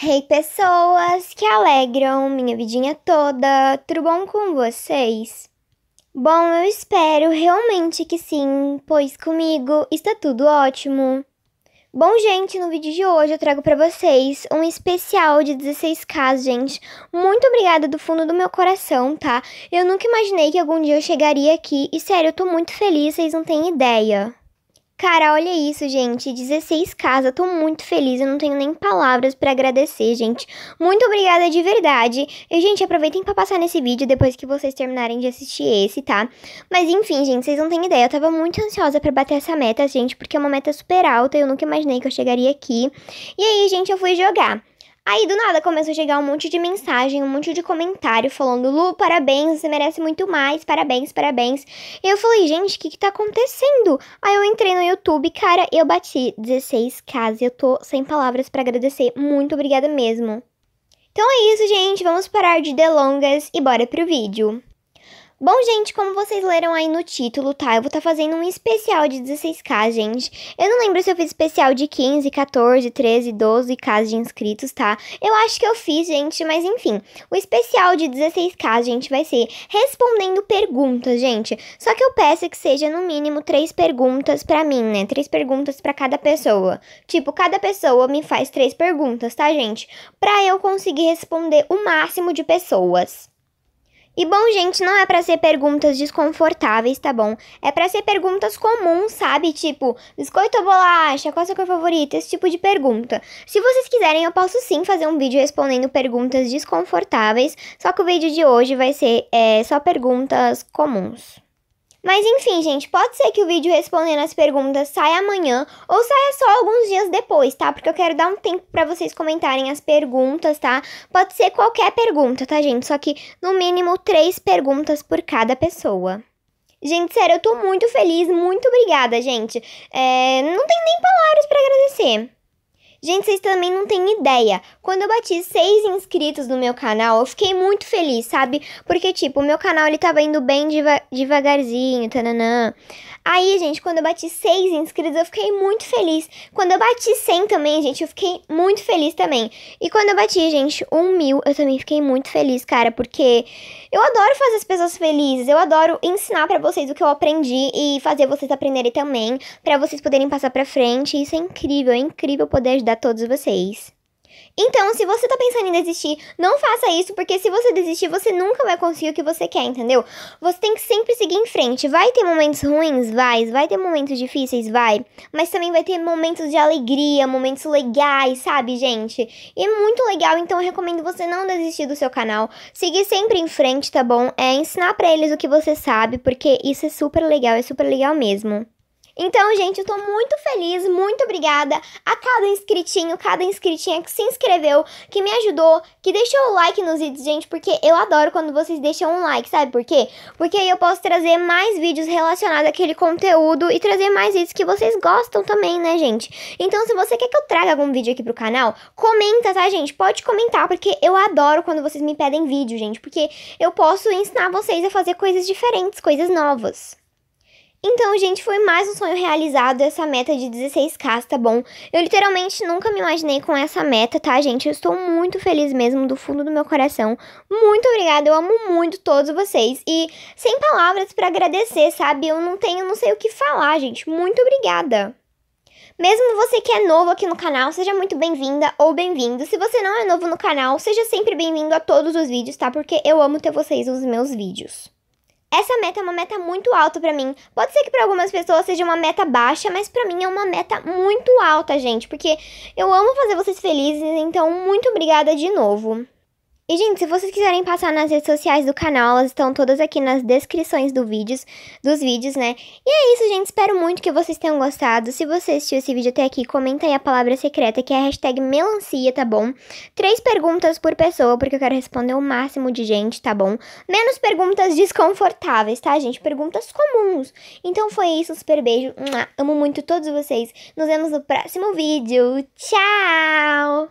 Hey pessoas que alegram minha vidinha toda, tudo bom com vocês? Bom, eu espero realmente que sim, pois comigo está tudo ótimo. Bom, gente, no vídeo de hoje eu trago para vocês um especial de 16K, gente. Muito obrigada do fundo do meu coração, tá? Eu nunca imaginei que algum dia eu chegaria aqui e, sério, eu tô muito feliz, vocês não têm ideia. Cara, olha isso, gente. 16 casas. tô muito feliz. Eu não tenho nem palavras para agradecer, gente. Muito obrigada de verdade. E, gente, aproveitem para passar nesse vídeo depois que vocês terminarem de assistir esse, tá? Mas enfim, gente, vocês não têm ideia. Eu tava muito ansiosa para bater essa meta, gente, porque é uma meta super alta. Eu nunca imaginei que eu chegaria aqui. E aí, gente, eu fui jogar. Aí do nada começou a chegar um monte de mensagem, um monte de comentário falando: Lu, parabéns, você merece muito mais, parabéns, parabéns. E eu falei: gente, o que que tá acontecendo? Aí eu entrei no YouTube, cara, eu bati 16k e eu tô sem palavras para agradecer. Muito obrigada mesmo. Então é isso, gente, vamos parar de delongas e bora pro vídeo. Bom, gente, como vocês leram aí no título, tá? Eu vou estar tá fazendo um especial de 16k, gente. Eu não lembro se eu fiz especial de 15, 14, 13, 12k de inscritos, tá? Eu acho que eu fiz, gente, mas enfim. O especial de 16k, gente, vai ser respondendo perguntas, gente. Só que eu peço que seja no mínimo três perguntas para mim, né? Três perguntas para cada pessoa. Tipo, cada pessoa me faz três perguntas, tá, gente? Pra eu conseguir responder o máximo de pessoas. E bom, gente, não é para ser perguntas desconfortáveis, tá bom? É para ser perguntas comuns, sabe? Tipo, biscoito ou bolacha? Qual a é sua cor favorita? Esse tipo de pergunta. Se vocês quiserem, eu posso sim fazer um vídeo respondendo perguntas desconfortáveis, só que o vídeo de hoje vai ser é, só perguntas comuns. Mas enfim, gente, pode ser que o vídeo respondendo as perguntas saia amanhã ou saia só alguns dias depois, tá? Porque eu quero dar um tempo para vocês comentarem as perguntas, tá? Pode ser qualquer pergunta, tá, gente? Só que no mínimo três perguntas por cada pessoa. Gente, sério, eu tô muito feliz, muito obrigada, gente. É, não tem nem palavras para agradecer. Gente, vocês também não têm ideia. Quando eu bati seis inscritos no meu canal, eu fiquei muito feliz, sabe? Porque, tipo, o meu canal ele tava indo bem deva devagarzinho, tananã. Aí, gente, quando eu bati seis inscritos, eu fiquei muito feliz. Quando eu bati 100 também, gente, eu fiquei muito feliz também. E quando eu bati, gente, um mil, eu também fiquei muito feliz, cara, porque eu adoro fazer as pessoas felizes. Eu adoro ensinar para vocês o que eu aprendi e fazer vocês aprenderem também, para vocês poderem passar pra frente. Isso é incrível, é incrível poder ajudar ajudar todos vocês. Então, se você tá pensando em desistir, não faça isso, porque se você desistir, você nunca vai conseguir o que você quer, entendeu? Você tem que sempre seguir em frente. Vai ter momentos ruins? Vai. Vai ter momentos difíceis? Vai. Mas também vai ter momentos de alegria, momentos legais, sabe, gente? E é muito legal, então eu recomendo você não desistir do seu canal. Seguir sempre em frente, tá bom? É ensinar para eles o que você sabe, porque isso é super legal, é super legal mesmo. Então, gente, eu tô muito feliz, muito obrigada a cada inscritinho, cada inscritinha que se inscreveu, que me ajudou, que deixou o like nos vídeos, gente, porque eu adoro quando vocês deixam um like, sabe por quê? Porque aí eu posso trazer mais vídeos relacionados àquele conteúdo e trazer mais vídeos que vocês gostam também, né, gente? Então, se você quer que eu traga algum vídeo aqui pro canal, comenta, tá, gente? Pode comentar, porque eu adoro quando vocês me pedem vídeo, gente, porque eu posso ensinar vocês a fazer coisas diferentes, coisas novas. Então, gente, foi mais um sonho realizado essa meta de 16k, tá bom? Eu literalmente nunca me imaginei com essa meta, tá, gente? Eu estou muito feliz mesmo, do fundo do meu coração. Muito obrigada, eu amo muito todos vocês. E sem palavras para agradecer, sabe? Eu não tenho, não sei o que falar, gente. Muito obrigada! Mesmo você que é novo aqui no canal, seja muito bem-vinda ou bem-vindo. Se você não é novo no canal, seja sempre bem-vindo a todos os vídeos, tá? Porque eu amo ter vocês nos meus vídeos. Essa meta é uma meta muito alta para mim. Pode ser que para algumas pessoas seja uma meta baixa, mas para mim é uma meta muito alta, gente, porque eu amo fazer vocês felizes, então muito obrigada de novo. E, gente, se vocês quiserem passar nas redes sociais do canal, elas estão todas aqui nas descrições do vídeos, dos vídeos, né? E é isso, gente. Espero muito que vocês tenham gostado. Se você assistiu esse vídeo até aqui, comenta aí a palavra secreta, que é a hashtag melancia, tá bom? Três perguntas por pessoa, porque eu quero responder o máximo de gente, tá bom? Menos perguntas desconfortáveis, tá, gente? Perguntas comuns. Então foi isso. Um super beijo. Amo muito todos vocês. Nos vemos no próximo vídeo. Tchau!